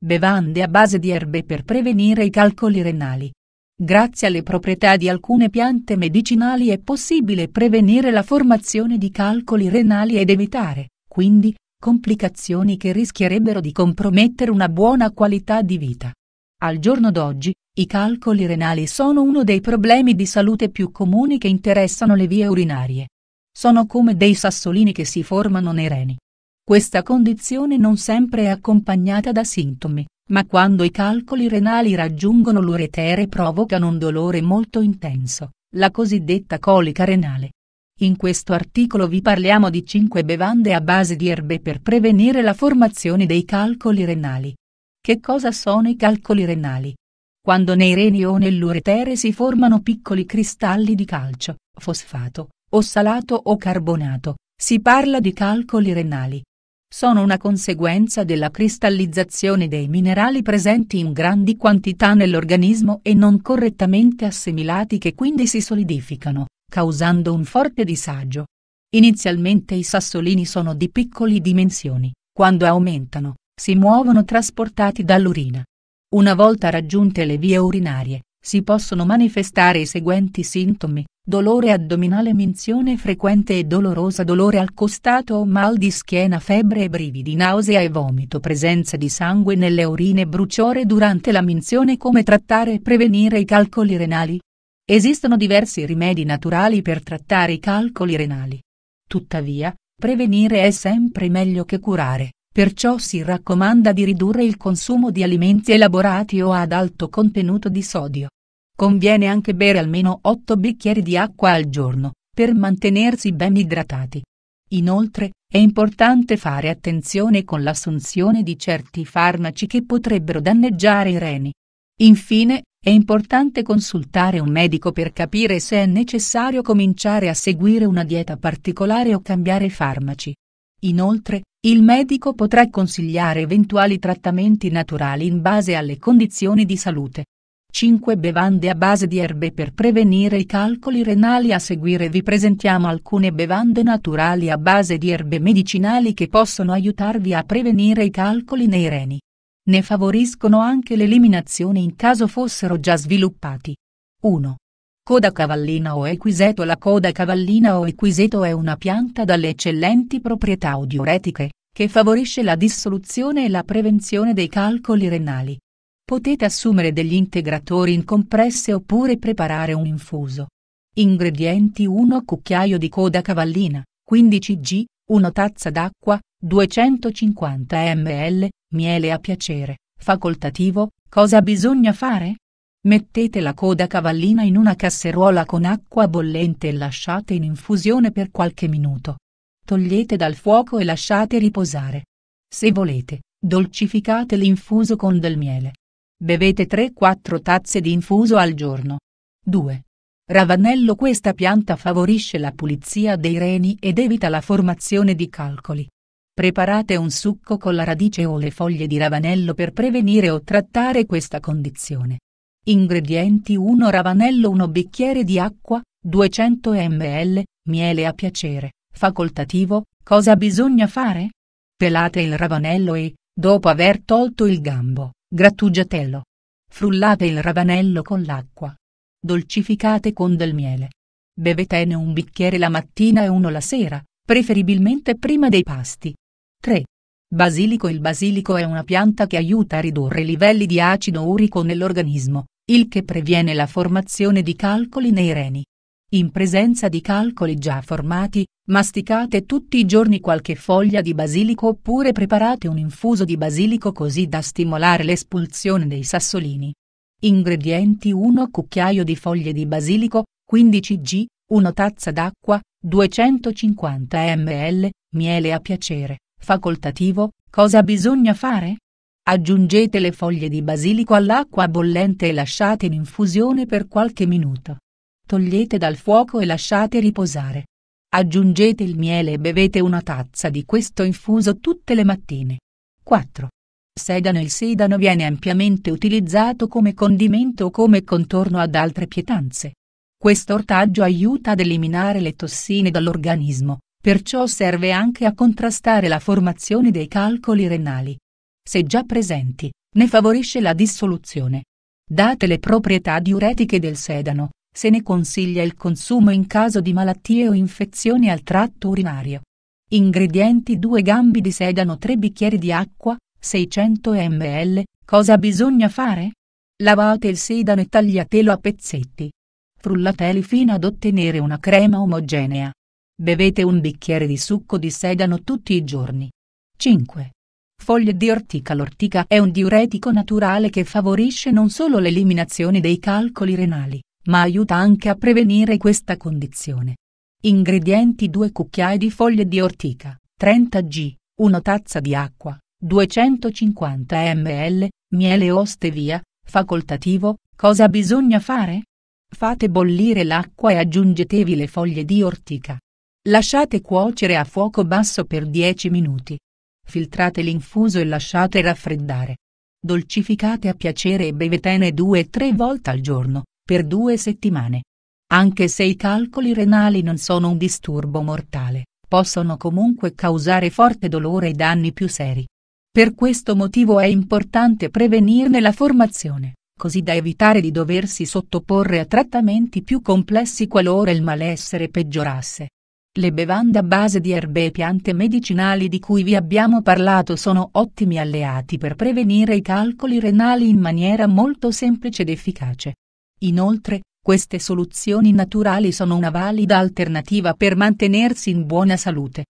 Bevande a base di erbe per prevenire i calcoli renali. Grazie alle proprietà di alcune piante medicinali è possibile prevenire la formazione di calcoli renali ed evitare, quindi, complicazioni che rischierebbero di compromettere una buona qualità di vita. Al giorno d'oggi, i calcoli renali sono uno dei problemi di salute più comuni che interessano le vie urinarie. Sono come dei sassolini che si formano nei reni. Questa condizione non sempre è accompagnata da sintomi, ma quando i calcoli renali raggiungono l'uretere provocano un dolore molto intenso, la cosiddetta colica renale. In questo articolo vi parliamo di 5 bevande a base di erbe per prevenire la formazione dei calcoli renali. Che cosa sono i calcoli renali? Quando nei reni o nell'uretere si formano piccoli cristalli di calcio, fosfato, o salato o carbonato, si parla di calcoli renali sono una conseguenza della cristallizzazione dei minerali presenti in grandi quantità nell'organismo e non correttamente assimilati che quindi si solidificano, causando un forte disagio. Inizialmente i sassolini sono di piccoli dimensioni, quando aumentano, si muovono trasportati dall'urina. Una volta raggiunte le vie urinarie, si possono manifestare i seguenti sintomi, dolore addominale minzione frequente e dolorosa dolore al costato o mal di schiena febbre e brividi nausea e vomito presenza di sangue nelle urine bruciore durante la minzione come trattare e prevenire i calcoli renali? Esistono diversi rimedi naturali per trattare i calcoli renali. Tuttavia, prevenire è sempre meglio che curare, perciò si raccomanda di ridurre il consumo di alimenti elaborati o ad alto contenuto di sodio Conviene anche bere almeno 8 bicchieri di acqua al giorno, per mantenersi ben idratati. Inoltre, è importante fare attenzione con l'assunzione di certi farmaci che potrebbero danneggiare i reni. Infine, è importante consultare un medico per capire se è necessario cominciare a seguire una dieta particolare o cambiare farmaci. Inoltre, il medico potrà consigliare eventuali trattamenti naturali in base alle condizioni di salute. 5 bevande a base di erbe per prevenire i calcoli renali A seguire vi presentiamo alcune bevande naturali a base di erbe medicinali che possono aiutarvi a prevenire i calcoli nei reni. Ne favoriscono anche l'eliminazione in caso fossero già sviluppati. 1. Coda cavallina o equiseto La coda cavallina o equiseto è una pianta dalle eccellenti proprietà diuretiche, che favorisce la dissoluzione e la prevenzione dei calcoli renali. Potete assumere degli integratori in compresse oppure preparare un infuso. Ingredienti 1 cucchiaio di coda cavallina, 15 g, 1 tazza d'acqua, 250 ml, miele a piacere, facoltativo, cosa bisogna fare? Mettete la coda cavallina in una casseruola con acqua bollente e lasciate in infusione per qualche minuto. Togliete dal fuoco e lasciate riposare. Se volete, dolcificate l'infuso con del miele. Bevete 3-4 tazze di infuso al giorno. 2. Ravanello Questa pianta favorisce la pulizia dei reni ed evita la formazione di calcoli. Preparate un succo con la radice o le foglie di ravanello per prevenire o trattare questa condizione. Ingredienti 1 Ravanello 1 bicchiere di acqua, 200 ml, miele a piacere, facoltativo, cosa bisogna fare? Pelate il ravanello e, Dopo aver tolto il gambo, grattugiatello. Frullate il ravanello con l'acqua. Dolcificate con del miele. Bevetene un bicchiere la mattina e uno la sera, preferibilmente prima dei pasti. 3. Basilico Il basilico è una pianta che aiuta a ridurre i livelli di acido urico nell'organismo, il che previene la formazione di calcoli nei reni. In presenza di calcoli già formati, masticate tutti i giorni qualche foglia di basilico oppure preparate un infuso di basilico così da stimolare l'espulsione dei sassolini. Ingredienti 1 cucchiaio di foglie di basilico, 15 g, 1 tazza d'acqua, 250 ml, miele a piacere, facoltativo, cosa bisogna fare? Aggiungete le foglie di basilico all'acqua bollente e lasciate in infusione per qualche minuto togliete dal fuoco e lasciate riposare. Aggiungete il miele e bevete una tazza di questo infuso tutte le mattine. 4. Sedano Il sedano viene ampiamente utilizzato come condimento o come contorno ad altre pietanze. Questo ortaggio aiuta ad eliminare le tossine dall'organismo, perciò serve anche a contrastare la formazione dei calcoli renali. Se già presenti, ne favorisce la dissoluzione. Date le proprietà diuretiche del sedano, se ne consiglia il consumo in caso di malattie o infezioni al tratto urinario. Ingredienti 2 gambi di sedano 3 bicchieri di acqua, 600 ml, cosa bisogna fare? Lavate il sedano e tagliatelo a pezzetti. Frullateli fino ad ottenere una crema omogenea. Bevete un bicchiere di succo di sedano tutti i giorni. 5. Foglie di ortica L'ortica è un diuretico naturale che favorisce non solo l'eliminazione dei calcoli renali, ma aiuta anche a prevenire questa condizione. Ingredienti 2 cucchiai di foglie di ortica, 30 g, 1 tazza di acqua, 250 ml, miele o stevia, facoltativo, cosa bisogna fare? Fate bollire l'acqua e aggiungetevi le foglie di ortica. Lasciate cuocere a fuoco basso per 10 minuti. Filtrate l'infuso e lasciate raffreddare. Dolcificate a piacere e bevetene 2-3 volte al giorno, per due settimane. Anche se i calcoli renali non sono un disturbo mortale, possono comunque causare forte dolore e danni più seri. Per questo motivo è importante prevenirne la formazione, così da evitare di doversi sottoporre a trattamenti più complessi qualora il malessere peggiorasse. Le bevande a base di erbe e piante medicinali di cui vi abbiamo parlato sono ottimi alleati per prevenire i calcoli renali in maniera molto semplice ed efficace. Inoltre, queste soluzioni naturali sono una valida alternativa per mantenersi in buona salute,